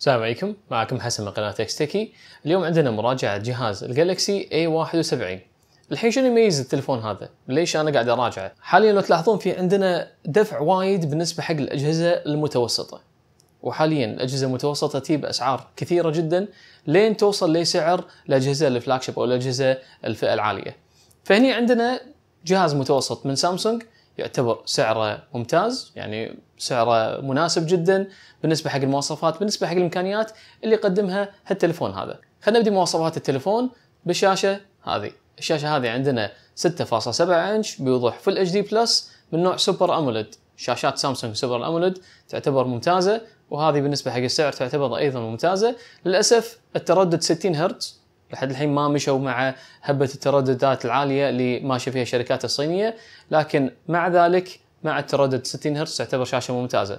السلام عليكم معكم حسن من قناة تيكي اليوم عندنا مراجعة جهاز الجالكسي A71 الحين شنو يميز التلفون هذا؟ ليش انا قاعد اراجعه؟ حاليا لو تلاحظون في عندنا دفع وايد بالنسبة حق الاجهزة المتوسطة وحاليا الاجهزه المتوسطه تجيب اسعار كثيره جدا لين توصل لسعر الاجهزه الفلاج او الاجهزه الفئه العاليه. فهني عندنا جهاز متوسط من سامسونج يعتبر سعره ممتاز يعني سعره مناسب جدا بالنسبه حق المواصفات بالنسبه حق الامكانيات اللي يقدمها هالتليفون هذا خلينا نبدي مواصفات التليفون بالشاشه هذه الشاشه هذه عندنا 6.7 انش بوضوح فل اتش دي بلس من نوع سوبر اموليد شاشات سامسونج سوبر اموليد تعتبر ممتازه وهذه بالنسبه حق السعر تعتبر ايضا ممتازه للاسف التردد 60 هرتز لحد الحين ما مشوا مع هبه الترددات العاليه اللي ماشيه فيها الشركات الصينيه لكن مع ذلك مع التردد 60 هرتز تعتبر شاشه ممتازه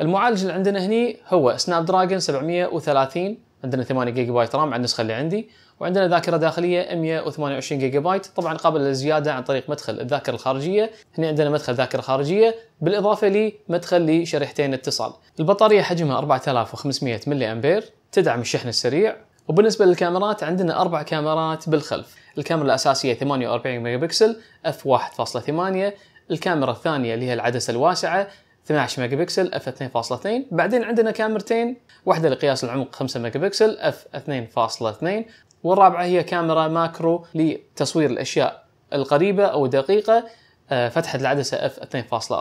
المعالج اللي عندنا هني هو سناب دراجون 730 عندنا 8 جيجا بايت رام على النسخه اللي عندي وعندنا ذاكره داخليه 128 جيجا بايت طبعا قابله للزياده عن طريق مدخل الذاكره الخارجيه هنا عندنا مدخل ذاكره خارجيه بالاضافه لمدخل لشريحتين اتصال البطاريه حجمها 4500 ملي امبير تدعم الشحن السريع وبالنسبه للكاميرات عندنا اربع كاميرات بالخلف الكاميرا الاساسيه 48 ميجا بكسل اف 1.8 الكاميرا الثانيه اللي هي العدسه الواسعه 12 ميجا بكسل اف 2.2 بعدين عندنا كاميرتين واحده لقياس العمق 5 ميجا بكسل اف 2.2 والرابعه هي كاميرا ماكرو لتصوير الاشياء القريبه او الدقيقه آه، فتحه العدسه اف 2.4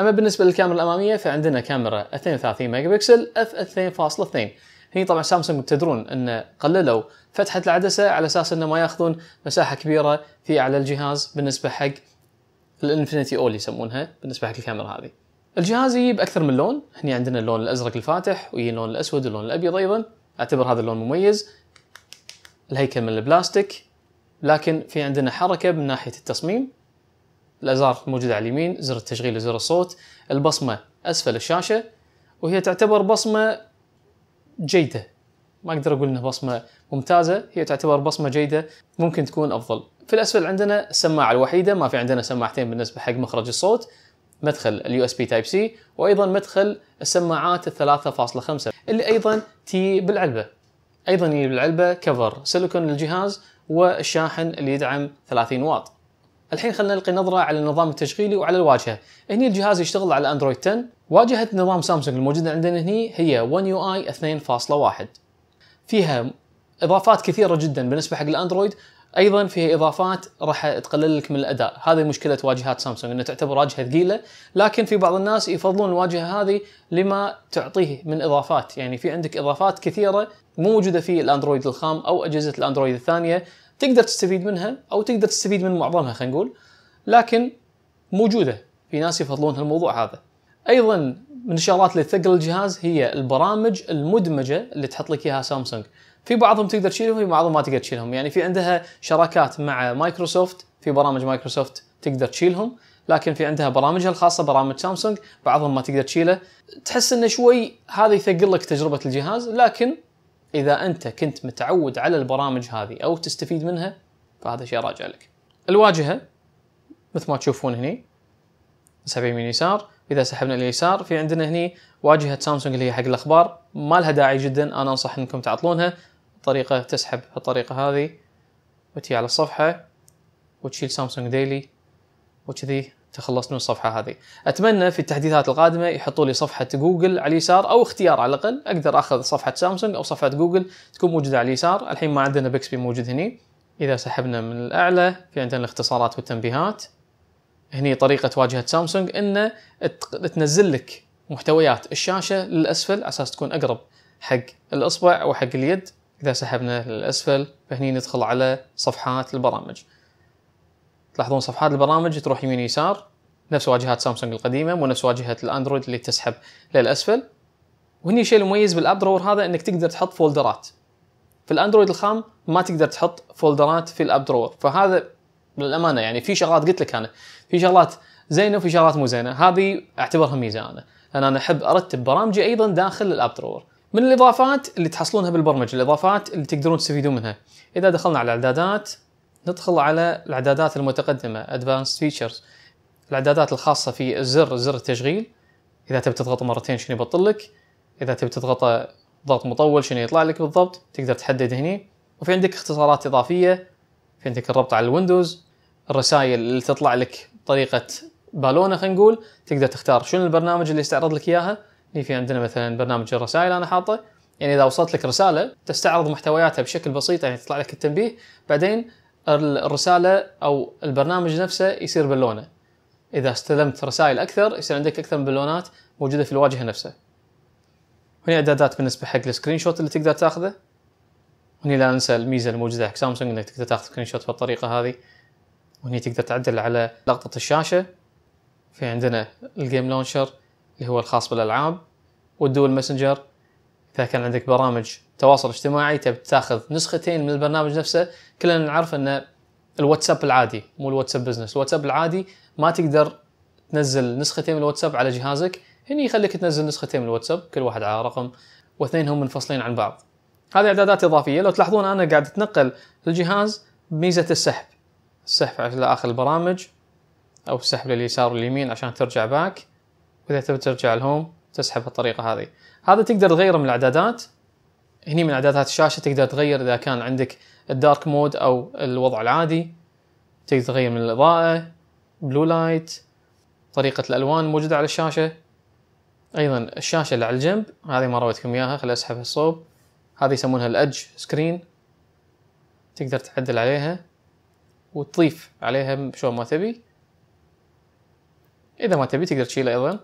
اما بالنسبه للكاميرا الاماميه فعندنا كاميرا 32 ميجا بكسل اف 2.2 هني طبعا سامسونج تدرون ان قللوا فتحه العدسه على اساس انه ما ياخذون مساحه كبيره في اعلى الجهاز بالنسبه حق الانفينيتي اول يسمونها بالنسبه حق الكاميرا هذه الجهاز يجيب اكثر من لون هني عندنا اللون الازرق الفاتح ويجي اللون الاسود واللون الابيض ايضا اعتبر هذا اللون مميز الهيكل من البلاستيك لكن في عندنا حركه من ناحيه التصميم الازرار موجوده على اليمين زر التشغيل وزر الصوت البصمه اسفل الشاشه وهي تعتبر بصمه جيده ما اقدر اقول انها بصمه ممتازه هي تعتبر بصمه جيده ممكن تكون افضل في الاسفل عندنا السماعه الوحيده ما في عندنا سماعتين بالنسبه حق مخرج الصوت مدخل اليو اس بي تايب سي وايضا مدخل السماعات ال 3.5 اللي ايضا تي بالعلبه ايضا يجي بالعلبه كفر سيليكون للجهاز والشاحن اللي يدعم 30 واط الحين خلينا نلقي نظره على النظام التشغيلي وعلى الواجهه هني الجهاز يشتغل على اندرويد 10 واجهه نظام سامسونج الموجوده عندنا هني هي 1 يو اي 2.1 فيها اضافات كثيره جدا بالنسبه حق الاندرويد ايضا فيها اضافات راح تقلل لك من الاداء هذه مشكله واجهات سامسونج انها تعتبر واجهه ثقيله لكن في بعض الناس يفضلون الواجهه هذه لما تعطيه من اضافات يعني في عندك اضافات كثيره مو موجوده في الاندرويد الخام او اجهزه الاندرويد الثانيه تقدر تستفيد منها او تقدر تستفيد من معظمها خلينا نقول لكن موجوده في ناس يفضلون هالموضوع هذا ايضا من الشغلات اللي تثقل الجهاز هي البرامج المدمجه اللي تحط لك اياها سامسونج في بعضهم تقدر تشيلهم في بعضهم ما تقدر تشيلهم يعني في عندها شراكات مع مايكروسوفت في برامج مايكروسوفت تقدر تشيلهم لكن في عندها برامجها الخاصه برامج سامسونج بعضهم ما تقدر تشيله تحس انه شوي هذا يثقل لك تجربه الجهاز لكن اذا انت كنت متعود على البرامج هذه او تستفيد منها فهذا شيء راجع لك الواجهه مثل ما تشوفون هني نسحب يمين يسار اذا سحبنا لليسار في عندنا هني واجهه سامسونج اللي هي حق الاخبار ما لها داعي جدا انا انصح انكم تعطلونها طريقه تسحب الطريقه هذه وتجي على الصفحه وتشيل سامسونج ديلي وكذي تخلصنا من الصفحه هذه اتمنى في التحديثات القادمه يحطوا لي صفحه جوجل على اليسار او اختيار على الاقل اقدر اخذ صفحه سامسونج او صفحه جوجل تكون موجوده على اليسار الحين ما عندنا بيكسبي موجود هني اذا سحبنا من الاعلى في عندنا الاختصارات والتنبيهات هني طريقه واجهه سامسونج انه تنزل لك محتويات الشاشه للاسفل على اساس تكون اقرب حق الاصبع وحق اليد اذا سحبنا للاسفل فهني ندخل على صفحات البرامج تلاحظون صفحات البرامج تروح يمين يسار نفس واجهات سامسونج القديمه مو نفس واجهه الاندرويد اللي تسحب للاسفل وهني الشيء المميز بالاب درور هذا انك تقدر تحط فولدرات في الاندرويد الخام ما تقدر تحط فولدرات في الاب درور فهذا للامانه يعني في شغلات قلت لك انا في شغلات زينه وفي شغلات مو زينه هذه اعتبرها ميزه انا لان انا احب ارتب برامجي ايضا داخل الاب درور من الاضافات اللي تحصلونها بالبرمجه الاضافات اللي تقدرون تستفيدون منها اذا دخلنا على الاعدادات ندخل على الاعدادات المتقدمه ادفانس فيتشرز الاعدادات الخاصه في الزر زر التشغيل اذا تبي تضغطه مرتين شنو يبطل لك اذا تبي تضغطه ضغط مطول شنو يطلع لك بالضبط تقدر تحدد هني وفي عندك اختصارات اضافيه في عندك الربط على الويندوز الرسائل اللي تطلع لك طريقه بالونه خلينا نقول تقدر تختار شنو البرنامج اللي يستعرض لك اياها اللي في عندنا مثلا برنامج الرسائل انا حاطه يعني اذا وصلت لك رساله تستعرض محتوياتها بشكل بسيط يعني تطلع لك التنبيه بعدين الرساله او البرنامج نفسه يصير باللونه اذا استلمت رسائل اكثر يصير عندك اكثر من بالونات موجوده في الواجهه نفسها هنا اعدادات بالنسبه حق السكرين شوت اللي تقدر تاخذه هنا لا ننسى الميزه الموجوده حق سامسونج انك تقدر تاخذ سكرين شوت بالطريقه هذه وهنا تقدر تعدل على لقطة الشاشة في عندنا الجيم لونشر اللي هو الخاص بالألعاب والدول ماسنجر إذا كان عندك برامج تواصل اجتماعي تبي تاخذ نسختين من البرنامج نفسه كلنا نعرف أن الواتساب العادي مو الواتساب بزنس الواتساب العادي ما تقدر تنزل نسختين من الواتساب على جهازك هني يخليك تنزل نسختين من الواتساب كل واحد على رقم واثنين هم منفصلين عن بعض هذه اعدادات اضافيه لو تلاحظون انا قاعد اتنقل الجهاز بميزه السحب السحب اخر البرامج أو السحب لليسار واليمين عشان ترجع باك وإذا تبي ترجع الهوم تسحب الطريقة هذه هذا تقدر تغيره من الإعدادات هني من إعدادات الشاشة تقدر تغير إذا كان عندك الدارك مود أو الوضع العادي تقدر تغير من الإضاءة بلو لايت طريقة الألوان موجودة على الشاشة أيضا الشاشة اللي على الجنب هذه ما رويتكم إياها خليني أسحبها الصوب هذه يسمونها الأدج سكرين تقدر تعدل عليها وتضيف عليها شو ما تبي اذا ما تبي تقدر تشيله ايضا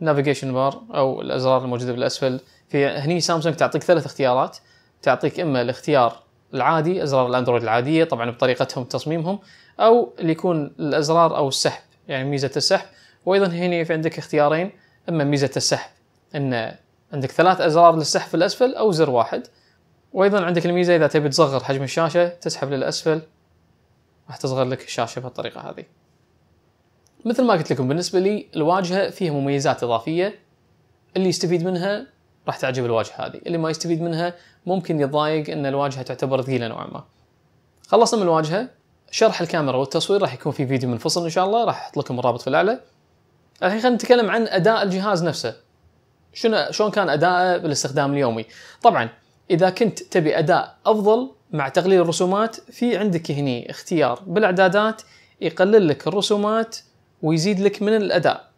نافيجيشن بار او الازرار الموجوده بالاسفل في هني سامسونج تعطيك ثلاث اختيارات تعطيك اما الاختيار العادي ازرار الاندرويد العاديه طبعا بطريقتهم تصميمهم او اللي يكون الازرار او السحب يعني ميزه السحب وايضا هنا في عندك اختيارين اما ميزه السحب ان عندك ثلاث ازرار للسحب في الاسفل او زر واحد وايضا عندك الميزه اذا تبي تصغر حجم الشاشه تسحب للاسفل راح تصغر لك الشاشه بهالطريقه هذه مثل ما قلت لكم بالنسبه لي الواجهه فيها مميزات اضافيه اللي يستفيد منها راح تعجب الواجهه هذه اللي ما يستفيد منها ممكن يتضايق ان الواجهه تعتبر ثقيله نوعا ما خلصنا من الواجهه شرح الكاميرا والتصوير راح يكون في فيديو منفصل ان شاء الله راح احط لكم الرابط في الاعلى الحين خلينا نتكلم عن اداء الجهاز نفسه شنو شلون كان اداءه بالاستخدام اليومي طبعا اذا كنت تبي اداء افضل مع تقليل الرسومات في عندك هني اختيار بالاعدادات يقلل لك الرسومات ويزيد لك من الاداء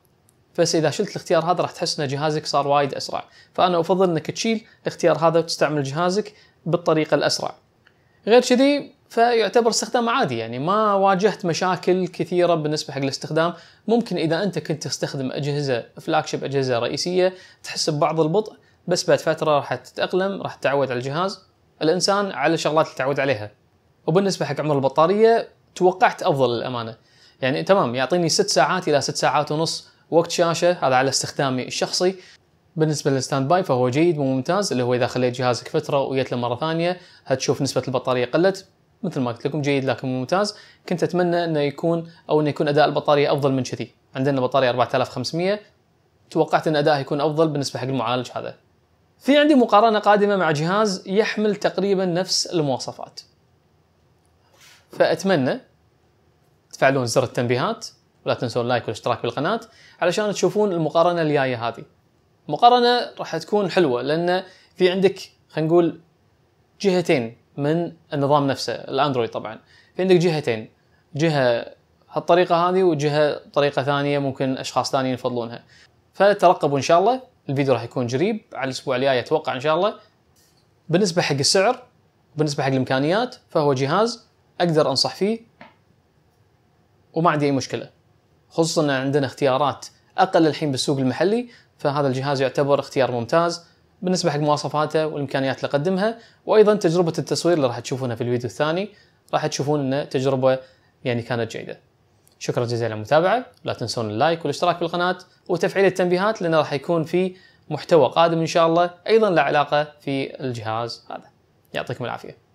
بس اذا شلت الاختيار هذا راح تحس ان جهازك صار وايد اسرع فانا افضل انك تشيل الاختيار هذا وتستعمل جهازك بالطريقه الاسرع غير كذي فيعتبر استخدام عادي يعني ما واجهت مشاكل كثيره بالنسبه حق الاستخدام ممكن اذا انت كنت تستخدم اجهزه فلاجشيب اجهزه رئيسيه تحس ببعض البطء بس بعد فتره راح تتاقلم راح تتعود على الجهاز الانسان على الشغلات اللي تعود عليها وبالنسبه حق عمر البطاريه توقعت افضل للامانه يعني تمام يعطيني ست ساعات الى ست ساعات ونص وقت شاشه هذا على استخدامي الشخصي بالنسبه للستاند باي فهو جيد وممتاز اللي هو اذا خليت جهازك فتره ويت له مره ثانيه هتشوف نسبه البطاريه قلت مثل ما قلت لكم جيد لكن ممتاز كنت اتمنى انه يكون او انه يكون اداء البطاريه افضل من كذي عندنا بطاريه 4500 توقعت ان ادائها يكون افضل بالنسبه حق المعالج هذا في عندي مقارنة قادمة مع جهاز يحمل تقريبا نفس المواصفات فأتمنى تفعلون زر التنبيهات ولا تنسون اللايك والاشتراك بالقناة علشان تشوفون المقارنة الجاية هذه المقارنة راح تكون حلوة لأن في عندك خلينا نقول جهتين من النظام نفسه الاندرويد طبعا في عندك جهتين جهة هالطريقة هذه وجهة طريقة ثانية ممكن أشخاص ثانيين يفضلونها فترقبوا إن شاء الله الفيديو راح يكون قريب على الاسبوع الجاي اتوقع ان شاء الله بالنسبه حق السعر بالنسبه حق الامكانيات فهو جهاز اقدر انصح فيه وما عندي اي مشكله خصوصا ان عندنا اختيارات اقل الحين بالسوق المحلي فهذا الجهاز يعتبر اختيار ممتاز بالنسبه حق مواصفاته والامكانيات اللي قدمها وايضا تجربه التصوير اللي راح تشوفونها في الفيديو الثاني راح تشوفون ان تجربه يعني كانت جيده شكرا جزيلا على المتابعه لا تنسون اللايك والاشتراك بالقناه وتفعيل التنبيهات لان راح يكون في محتوى قادم ان شاء الله ايضا له علاقه في الجهاز هذا يعطيكم العافيه